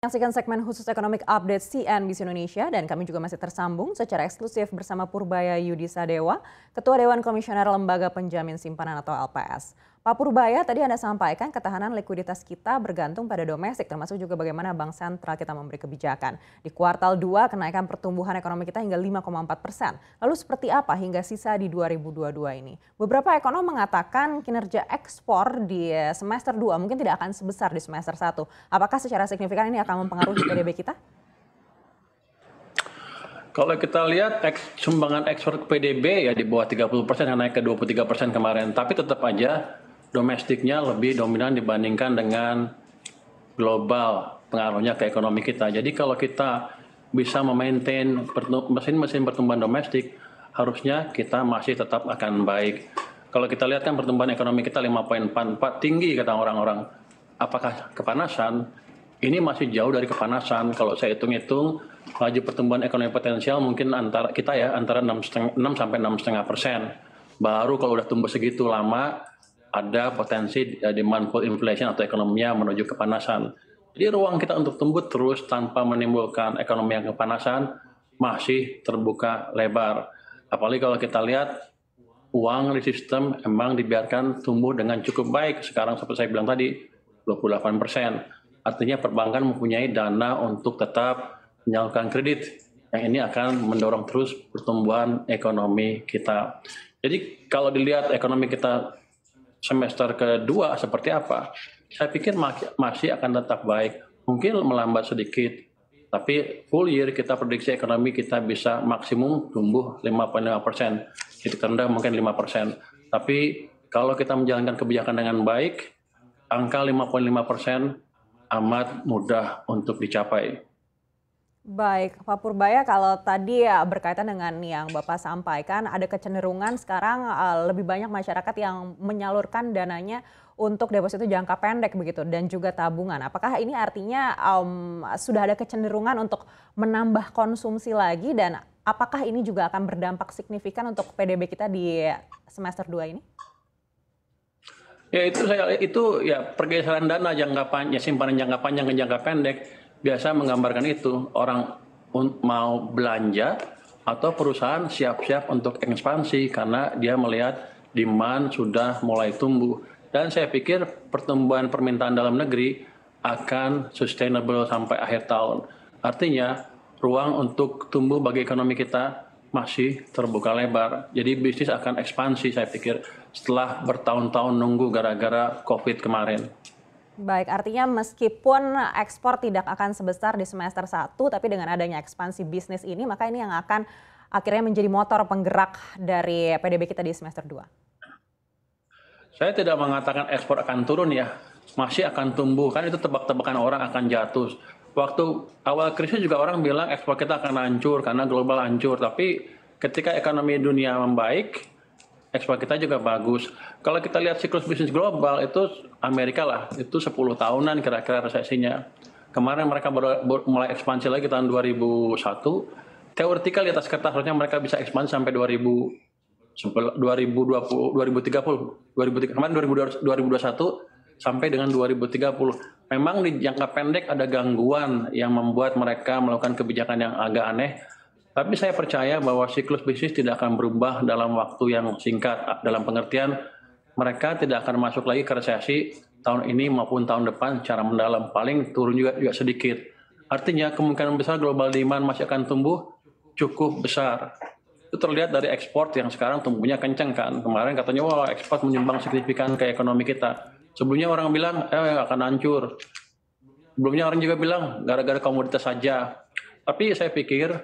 Saksikan segmen khusus Economic Update CNBC Indonesia dan kami juga masih tersambung secara eksklusif bersama Purbaya Yudisa Dewa, Ketua Dewan Komisioner Lembaga Penjamin Simpanan atau LPS. Pak Purbaya, tadi Anda sampaikan ketahanan likuiditas kita bergantung pada domestik, termasuk juga bagaimana Bank Sentral kita memberi kebijakan. Di kuartal 2, kenaikan pertumbuhan ekonomi kita hingga 5,4 persen. Lalu seperti apa hingga sisa di 2022 ini? Beberapa ekonom mengatakan kinerja ekspor di semester 2 mungkin tidak akan sebesar di semester 1. Apakah secara signifikan ini akan mempengaruhi PDB kita? Kalau kita lihat sumbangan ekspor ke PDB ya di bawah 30 persen, naik ke 23 persen kemarin. Tapi tetap aja domestiknya lebih dominan dibandingkan dengan global pengaruhnya ke ekonomi kita. Jadi kalau kita bisa memaintain mesin-mesin pertumbuhan domestik, harusnya kita masih tetap akan baik. Kalau kita lihat kan pertumbuhan ekonomi kita 5.44 tinggi kata orang-orang. Apakah kepanasan? Ini masih jauh dari kepanasan. Kalau saya hitung-hitung, laju pertumbuhan ekonomi potensial mungkin antara kita ya antara 6 sampai 6,5 persen. Baru kalau udah tumbuh segitu lama, ada potensi eh, demand for inflation atau ekonominya menuju kepanasan. Jadi ruang kita untuk tumbuh terus tanpa menimbulkan ekonomi yang kepanasan masih terbuka lebar. Apalagi kalau kita lihat uang di sistem emang dibiarkan tumbuh dengan cukup baik. Sekarang seperti saya bilang tadi 28 persen. Artinya perbankan mempunyai dana untuk tetap menyalurkan kredit. Yang ini akan mendorong terus pertumbuhan ekonomi kita. Jadi kalau dilihat ekonomi kita semester kedua seperti apa? Saya pikir masih akan tetap baik, mungkin melambat sedikit, tapi full year kita prediksi ekonomi kita bisa maksimum tumbuh 5,5 persen, itu rendah mungkin 5 persen. Tapi kalau kita menjalankan kebijakan dengan baik, angka 5,5 persen amat mudah untuk dicapai. Baik, Pak Purbaya, kalau tadi ya berkaitan dengan yang Bapak sampaikan, ada kecenderungan sekarang eh, lebih banyak masyarakat yang menyalurkan dananya untuk deposito jangka pendek begitu dan juga tabungan. Apakah ini artinya um, sudah ada kecenderungan untuk menambah konsumsi lagi dan apakah ini juga akan berdampak signifikan untuk PDB kita di semester 2 ini? Ya itu saya itu ya pergeseran dana jangka panjang simpanan jangka panjang ke jangka pendek biasa menggambarkan itu orang mau belanja atau perusahaan siap-siap untuk ekspansi karena dia melihat demand sudah mulai tumbuh dan saya pikir pertumbuhan permintaan dalam negeri akan sustainable sampai akhir tahun. Artinya ruang untuk tumbuh bagi ekonomi kita masih terbuka lebar. Jadi bisnis akan ekspansi saya pikir setelah bertahun-tahun nunggu gara-gara Covid kemarin. Baik, artinya meskipun ekspor tidak akan sebesar di semester 1, tapi dengan adanya ekspansi bisnis ini, maka ini yang akan akhirnya menjadi motor penggerak dari PDB kita di semester 2. Saya tidak mengatakan ekspor akan turun ya, masih akan tumbuh. Kan itu tebak-tebakan orang akan jatuh. Waktu awal krisis juga orang bilang ekspor kita akan hancur karena global hancur. Tapi ketika ekonomi dunia membaik, ekspor kita juga bagus. Kalau kita lihat siklus bisnis global itu Amerika lah, itu 10 tahunan kira-kira resesinya. Kemarin mereka mulai ekspansi lagi tahun 2001. Teoretikal di atas kertas harusnya mereka bisa ekspansi sampai 2000 2020 2030 2030 kemarin 2021 sampai dengan 2030. Memang di jangka pendek ada gangguan yang membuat mereka melakukan kebijakan yang agak aneh tapi saya percaya bahwa siklus bisnis tidak akan berubah dalam waktu yang singkat. Dalam pengertian, mereka tidak akan masuk lagi ke resesi tahun ini maupun tahun depan secara mendalam. Paling turun juga, juga sedikit. Artinya kemungkinan besar global demand masih akan tumbuh cukup besar. Itu terlihat dari ekspor yang sekarang tumbuhnya kencang kan. Kemarin katanya, wah ekspor menyumbang signifikan ke ekonomi kita. Sebelumnya orang bilang, eh akan hancur. Sebelumnya orang juga bilang, gara-gara komoditas saja. Tapi saya pikir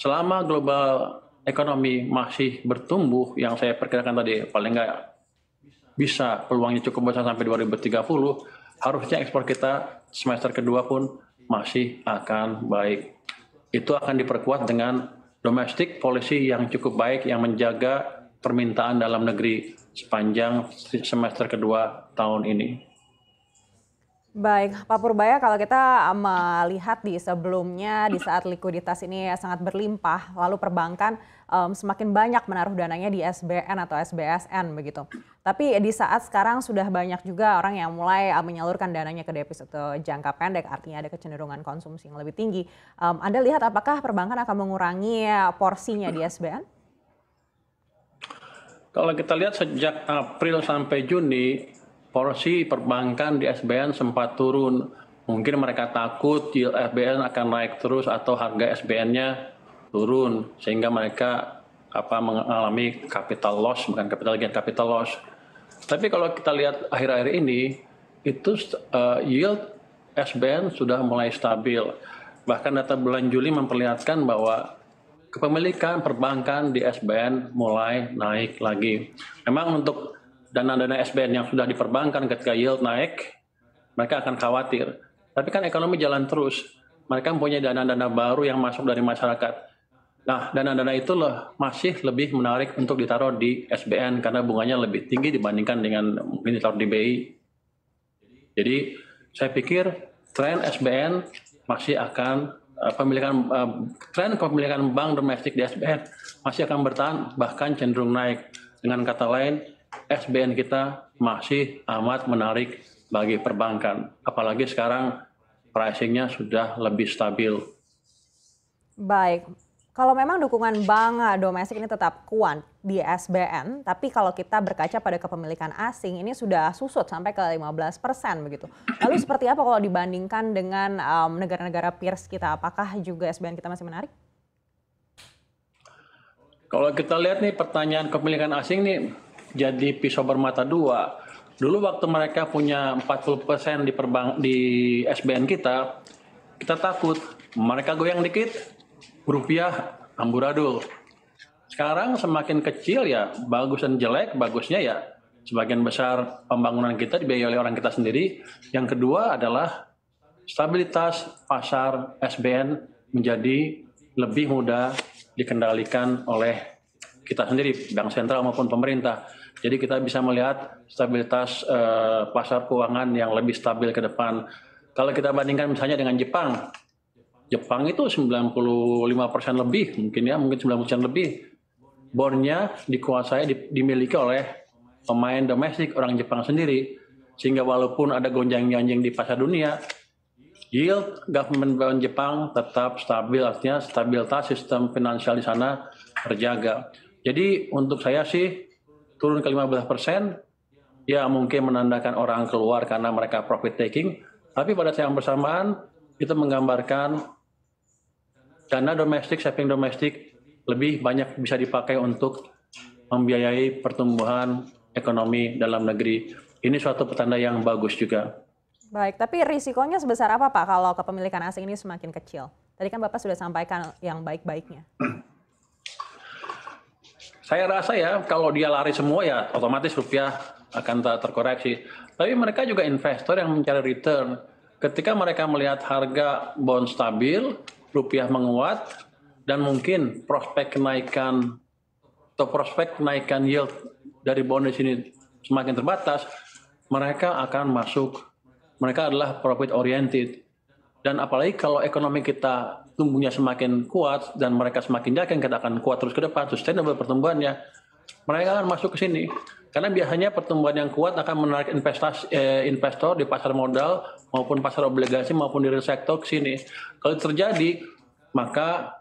selama global ekonomi masih bertumbuh yang saya perkirakan tadi paling nggak bisa peluangnya cukup besar sampai 2030 harusnya ekspor kita semester kedua pun masih akan baik. Itu akan diperkuat dengan domestik polisi yang cukup baik yang menjaga permintaan dalam negeri sepanjang semester kedua tahun ini. Baik, Pak Purbaya kalau kita ah, melihat di sebelumnya di saat likuiditas ini sangat berlimpah, lalu perbankan um, semakin banyak menaruh dananya di SBN atau SBSN begitu. Tapi di saat sekarang sudah banyak juga orang yang mulai um, menyalurkan dananya ke deposito eh, jangka pendek, artinya ada kecenderungan konsumsi yang lebih tinggi. Um, anda lihat apakah perbankan akan mengurangi eh, porsinya di SBN? Kalau kita lihat sejak April sampai Juni, porsi perbankan di SBN sempat turun. Mungkin mereka takut yield SBN akan naik terus atau harga SBN-nya turun sehingga mereka apa mengalami capital loss bukan capital gain capital loss. Tapi kalau kita lihat akhir-akhir ini itu eh, yield SBN sudah mulai stabil. Bahkan data bulan Juli memperlihatkan bahwa kepemilikan perbankan di SBN mulai naik lagi. Memang untuk dana-dana SBN yang sudah diperbankan ketika yield naik, mereka akan khawatir. Tapi kan ekonomi jalan terus. Mereka mempunyai dana-dana baru yang masuk dari masyarakat. Nah, dana-dana itu loh masih lebih menarik untuk ditaruh di SBN karena bunganya lebih tinggi dibandingkan dengan mungkin ditaruh di BI. Jadi, saya pikir tren SBN masih akan eh, pemilikan eh, tren pemilikan bank domestik di SBN masih akan bertahan bahkan cenderung naik. Dengan kata lain, SBN kita masih amat menarik bagi perbankan. Apalagi sekarang pricingnya sudah lebih stabil. Baik, kalau memang dukungan bank eh, domestik ini tetap kuat di SBN, tapi kalau kita berkaca pada kepemilikan asing ini sudah susut sampai ke 15 persen begitu. Lalu seperti apa kalau dibandingkan dengan negara negara-negara peers kita? Apakah juga SBN kita masih menarik? Kalau kita lihat nih pertanyaan kepemilikan asing nih jadi pisau bermata dua. Dulu waktu mereka punya 40% di perbank di SBN kita, kita takut mereka goyang dikit rupiah amburadul. Sekarang semakin kecil ya bagus dan jelek, bagusnya ya sebagian besar pembangunan kita dibiayai oleh orang kita sendiri. Yang kedua adalah stabilitas pasar SBN menjadi lebih mudah dikendalikan oleh kita sendiri, bank sentral maupun pemerintah. Jadi kita bisa melihat stabilitas uh, pasar keuangan yang lebih stabil ke depan. Kalau kita bandingkan misalnya dengan Jepang, Jepang itu 95% persen lebih mungkin ya, mungkin 90% lebih. Bornya dikuasai, dimiliki oleh pemain domestik orang Jepang sendiri. Sehingga walaupun ada gonjang-ganjing di pasar dunia, yield government bond Jepang tetap stabil, artinya stabilitas sistem finansial di sana terjaga. Jadi untuk saya sih turun ke 15%, ya mungkin menandakan orang keluar karena mereka profit taking, tapi pada saat yang bersamaan itu menggambarkan dana domestik, saving domestik lebih banyak bisa dipakai untuk membiayai pertumbuhan ekonomi dalam negeri. Ini suatu petanda yang bagus juga. Baik, tapi risikonya sebesar apa Pak kalau kepemilikan asing ini semakin kecil? Tadi kan Bapak sudah sampaikan yang baik-baiknya. Saya rasa ya kalau dia lari semua ya otomatis rupiah akan ter terkoreksi. Tapi mereka juga investor yang mencari return. Ketika mereka melihat harga bond stabil, rupiah menguat, dan mungkin prospek kenaikan atau prospek kenaikan yield dari bond di sini semakin terbatas, mereka akan masuk. Mereka adalah profit oriented. Dan apalagi kalau ekonomi kita tumbuhnya semakin kuat dan mereka semakin yakin kita akan kuat terus ke depan, sustainable pertumbuhannya, mereka akan masuk ke sini. Karena biasanya pertumbuhan yang kuat akan menarik investasi eh, investor di pasar modal maupun pasar obligasi maupun di real sektor ke sini. Kalau terjadi, maka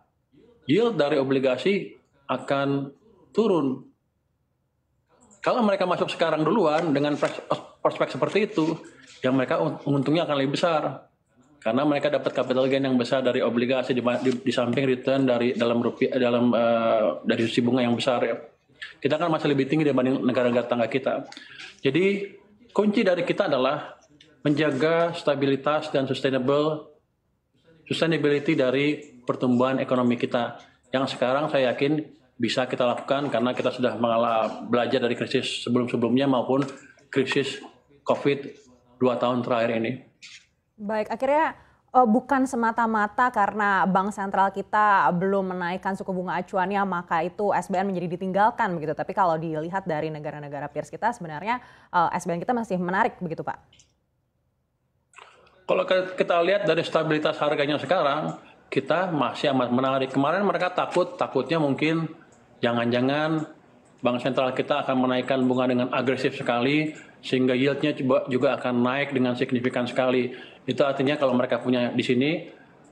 yield dari obligasi akan turun. Kalau mereka masuk sekarang duluan dengan prospek seperti itu, yang mereka untungnya akan lebih besar karena mereka dapat capital gain yang besar dari obligasi di, di, di samping return dari dalam rupiah dalam uh, dari sisi bunga yang besar ya. Kita kan masih lebih tinggi dibanding negara-negara tetangga kita. Jadi kunci dari kita adalah menjaga stabilitas dan sustainable sustainability dari pertumbuhan ekonomi kita yang sekarang saya yakin bisa kita lakukan karena kita sudah mengalah belajar dari krisis sebelum-sebelumnya maupun krisis COVID dua tahun terakhir ini. Baik, akhirnya eh, bukan semata-mata karena bank sentral kita belum menaikkan suku bunga acuannya maka itu SBN menjadi ditinggalkan begitu. Tapi kalau dilihat dari negara-negara peers kita sebenarnya uh, eh, SBN kita masih menarik begitu, Pak. Kalau kita lihat dari stabilitas harganya sekarang, kita masih amat menarik. Kemarin mereka takut, takutnya mungkin jangan-jangan bank sentral kita akan menaikkan bunga dengan agresif sekali sehingga yieldnya juga akan naik dengan signifikan sekali. Itu artinya kalau mereka punya di sini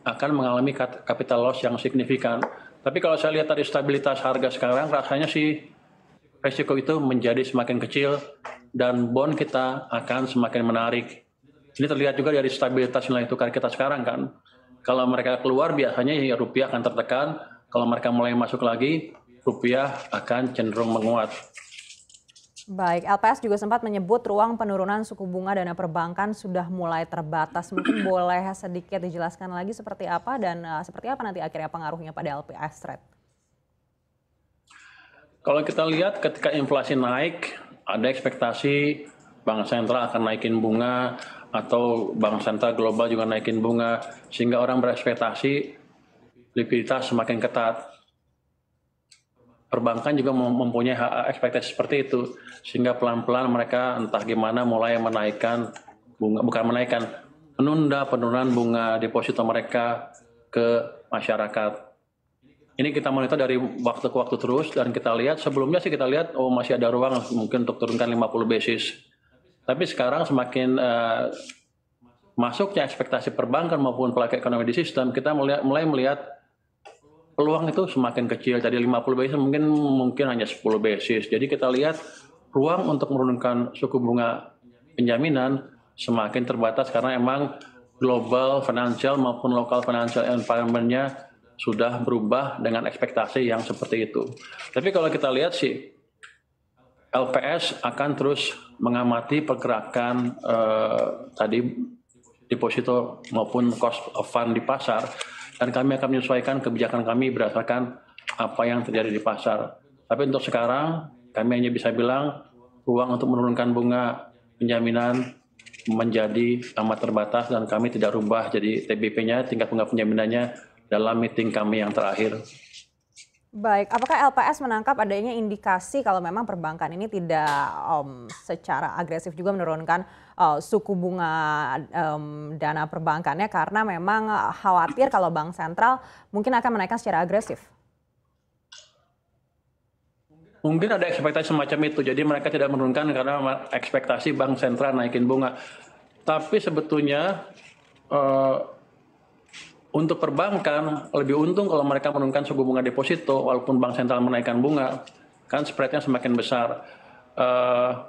akan mengalami capital loss yang signifikan. Tapi kalau saya lihat dari stabilitas harga sekarang, rasanya sih resiko itu menjadi semakin kecil dan bond kita akan semakin menarik. Ini terlihat juga dari stabilitas nilai tukar kita sekarang kan. Kalau mereka keluar biasanya ya rupiah akan tertekan, kalau mereka mulai masuk lagi, rupiah akan cenderung menguat. Baik, LPS juga sempat menyebut ruang penurunan suku bunga dana perbankan sudah mulai terbatas. Mungkin boleh sedikit dijelaskan lagi seperti apa dan uh, seperti apa nanti akhirnya pengaruhnya pada LPS rate. Kalau kita lihat ketika inflasi naik, ada ekspektasi bank sentral akan naikin bunga atau bank sentral global juga naikin bunga sehingga orang berekspektasi likuiditas semakin ketat perbankan juga mempunyai hak ekspektasi seperti itu sehingga pelan-pelan mereka entah gimana mulai menaikkan bunga bukan menaikkan menunda penurunan bunga deposito mereka ke masyarakat. Ini kita monitor dari waktu ke waktu terus dan kita lihat sebelumnya sih kita lihat oh masih ada ruang mungkin untuk turunkan 50 basis. Tapi sekarang semakin uh, masuknya ekspektasi perbankan maupun pelaku ekonomi di sistem kita mulai, mulai melihat peluang itu semakin kecil. Tadi 50 basis mungkin mungkin hanya 10 basis. Jadi kita lihat ruang untuk menurunkan suku bunga penjaminan semakin terbatas karena emang global financial maupun lokal financial environment-nya sudah berubah dengan ekspektasi yang seperti itu. Tapi kalau kita lihat sih LPS akan terus mengamati pergerakan eh, tadi deposito maupun cost of fund di pasar dan kami akan menyesuaikan kebijakan kami berdasarkan apa yang terjadi di pasar. Tapi untuk sekarang kami hanya bisa bilang ruang untuk menurunkan bunga penjaminan menjadi amat terbatas dan kami tidak rubah jadi TBP-nya tingkat bunga penjaminannya dalam meeting kami yang terakhir. Baik, apakah LPS menangkap adanya indikasi kalau memang perbankan ini tidak um, secara agresif juga menurunkan uh, suku bunga um, dana perbankannya karena memang uh, khawatir kalau bank sentral mungkin akan menaikkan secara agresif? Mungkin ada ekspektasi semacam itu, jadi mereka tidak menurunkan karena ekspektasi bank sentral naikin bunga. Tapi sebetulnya uh, untuk perbankan lebih untung kalau mereka menurunkan suku bunga deposito walaupun bank sentral menaikkan bunga, kan spreadnya semakin besar. Uh,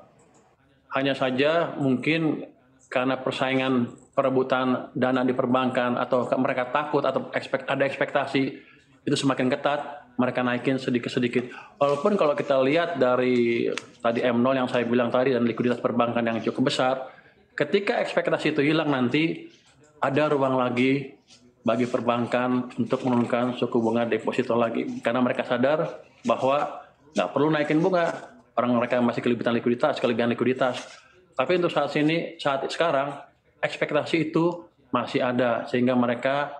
hanya saja mungkin karena persaingan perebutan dana di perbankan atau mereka takut atau ekspek, ada ekspektasi itu semakin ketat, mereka naikin sedikit-sedikit. Walaupun kalau kita lihat dari tadi M0 yang saya bilang tadi dan likuiditas perbankan yang cukup besar, ketika ekspektasi itu hilang nanti ada ruang lagi bagi perbankan untuk menurunkan suku bunga deposito lagi karena mereka sadar bahwa nggak perlu naikin bunga orang mereka masih kelebihan likuiditas kelebihan likuiditas tapi untuk saat ini saat sekarang ekspektasi itu masih ada sehingga mereka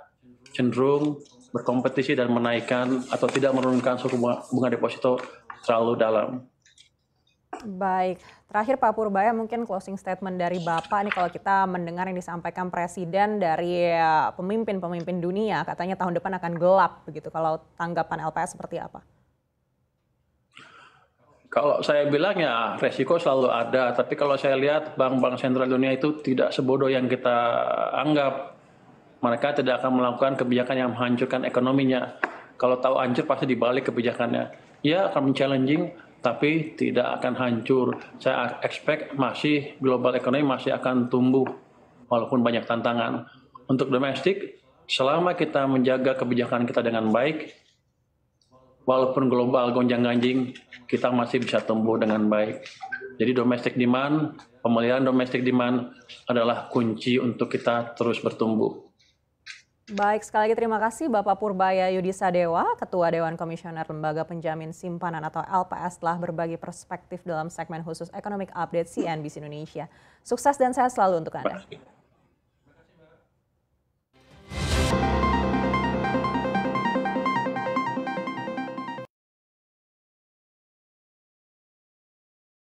cenderung berkompetisi dan menaikkan atau tidak menurunkan suku bunga, deposito terlalu dalam. Baik, terakhir Pak Purbaya mungkin closing statement dari Bapak nih kalau kita mendengar yang disampaikan Presiden dari ya, pemimpin-pemimpin dunia katanya tahun depan akan gelap begitu. Kalau tanggapan LPS seperti apa? Kalau saya bilang ya resiko selalu ada, tapi kalau saya lihat bank-bank sentral dunia itu tidak sebodoh yang kita anggap. Mereka tidak akan melakukan kebijakan yang menghancurkan ekonominya. Kalau tahu anjir pasti dibalik kebijakannya. Ya akan challenging tapi tidak akan hancur. Saya expect masih global ekonomi masih akan tumbuh walaupun banyak tantangan. Untuk domestik, selama kita menjaga kebijakan kita dengan baik, walaupun global gonjang-ganjing, kita masih bisa tumbuh dengan baik. Jadi domestik demand, pemeliharaan domestik demand adalah kunci untuk kita terus bertumbuh. Baik, sekali lagi terima kasih Bapak Purbaya Yudisa Dewa, Ketua Dewan Komisioner Lembaga Penjamin Simpanan atau LPS telah berbagi perspektif dalam segmen khusus Economic Update CNBC Indonesia. Sukses dan sehat selalu untuk Anda.